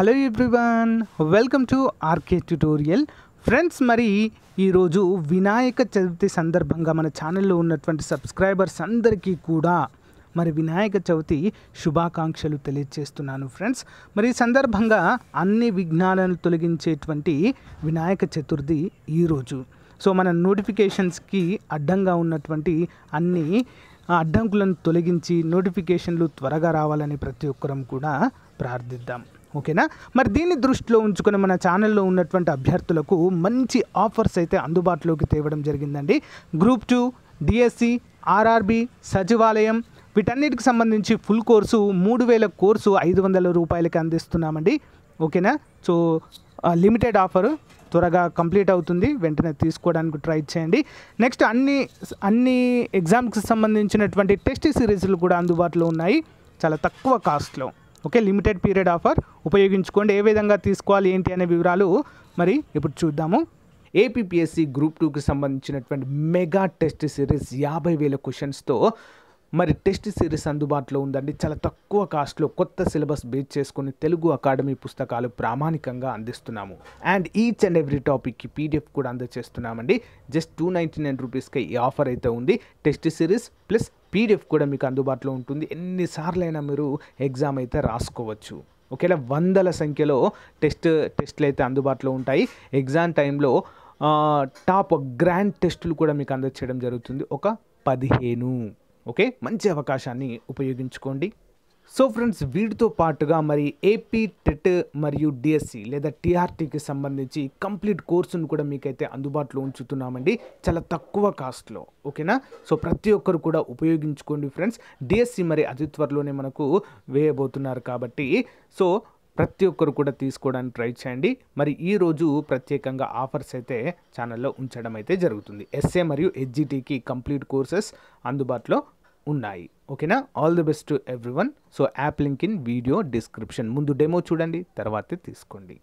hello everyone welcome to RK tutorial friends మరి ఈరోజు వినాయక చవితి సందర్భంగా మన ఛానల్లో ఉన్నటువంటి సబ్స్క్రైబర్స్ అందరికీ కూడా మరి వినాయక చవితి శుభాకాంక్షలు తెలియజేస్తున్నాను ఫ్రెండ్స్ మరి ఈ సందర్భంగా అన్ని విఘ్నాలను తొలగించేటువంటి వినాయక చతుర్థి ఈరోజు సో మన నోటిఫికేషన్స్కి అడ్డంగా ఉన్నటువంటి అన్ని అడ్డంకులను తొలగించి నోటిఫికేషన్లు త్వరగా రావాలని ప్రతి ఒక్కరం కూడా ప్రార్థిద్దాం ఓకేనా మరి దీన్ని దృష్టిలో ఉంచుకొని మన ఛానల్లో ఉన్నటువంటి అభ్యర్థులకు మంచి ఆఫర్స్ అయితే అందుబాటులోకి తేవడం జరిగిందండి గ్రూప్ టూ డిఎస్సి ఆర్ఆర్బి సచివాలయం వీటన్నిటికి సంబంధించి ఫుల్ కోర్సు మూడు వేల కోర్సు ఐదు వందల రూపాయలకి అందిస్తున్నామండి ఓకేనా సో లిమిటెడ్ ఆఫర్ త్వరగా కంప్లీట్ అవుతుంది వెంటనే తీసుకోవడానికి ట్రై చేయండి నెక్స్ట్ అన్ని అన్ని ఎగ్జామ్స్కి సంబంధించినటువంటి టెస్ట్ సిరీస్లు కూడా అందుబాటులో ఉన్నాయి చాలా తక్కువ కాస్ట్లో ఓకే లిమిటెడ్ పీరియడ్ ఆఫర్ ఉపయోగించుకోండి ఏ విధంగా తీసుకోవాలి ఏంటి అనే వివరాలు మరి ఇప్పుడు చూద్దాము ఏపీఎస్సి గ్రూప్ టూకి సంబంధించినటువంటి మెగా టెస్ట్ సిరీస్ యాభై వేల క్వశ్చన్స్తో మరి టెస్ట్ సిరీస్ అందుబాటులో ఉందండి చాలా తక్కువ కాస్ట్లో కొత్త సిలబస్ బేస్ చేసుకుని తెలుగు అకాడమీ పుస్తకాలు ప్రామాణికంగా అందిస్తున్నాము అండ్ ఈచ్ అండ్ ఎవ్రీ టాపిక్కి పీడిఎఫ్ కూడా అందజేస్తున్నామండి జస్ట్ టూ నైంటీ నైన్ రూపీస్కి ఈ ఆఫర్ అయితే ఉంది టెస్ట్ సిరీస్ ప్లస్ పీడిఎఫ్ కూడా మీకు అందుబాటులో ఉంటుంది ఎన్నిసార్లైనా మీరు ఎగ్జామ్ అయితే రాసుకోవచ్చు ఒకవేళ వందల సంఖ్యలో టెస్ట్ టెస్ట్లు అయితే అందుబాటులో ఉంటాయి ఎగ్జామ్ టైంలో టాప్ గ్రాండ్ టెస్టులు కూడా మీకు అందచేయడం జరుగుతుంది ఒక పదిహేను ఓకే మంచి అవకాశాన్ని ఉపయోగించుకోండి సో ఫ్రెండ్స్ వీటితో పాటుగా మరి ఏపీ టెట్ e మరియు డిఎస్సి e లేదా టీఆర్టీకి సంబంధించి కంప్లీట్ కోర్సును కూడా మీకైతే అందుబాటులో ఉంచుతున్నామండి చాలా తక్కువ కాస్ట్లో ఓకేనా సో ప్రతి ఒక్కరు కూడా ఉపయోగించుకోండి ఫ్రెండ్స్ డిఎస్సి e మరి అతి త్వరలోనే మనకు వేయబోతున్నారు కాబట్టి సో ప్రతి ఒక్కరు కూడా తీసుకోవడానికి ట్రై చేయండి మరి ఈరోజు ప్రత్యేకంగా ఆఫర్స్ అయితే ఛానల్లో ఉంచడం అయితే జరుగుతుంది ఎస్ఏ మరియు హెచ్జిటీకి కంప్లీట్ కోర్సెస్ అందుబాటులో ఉన్నాయి ఓకేనా all the best to everyone so app link in video description ముందు డెమో చూడండి తర్వాతే తీసుకోండి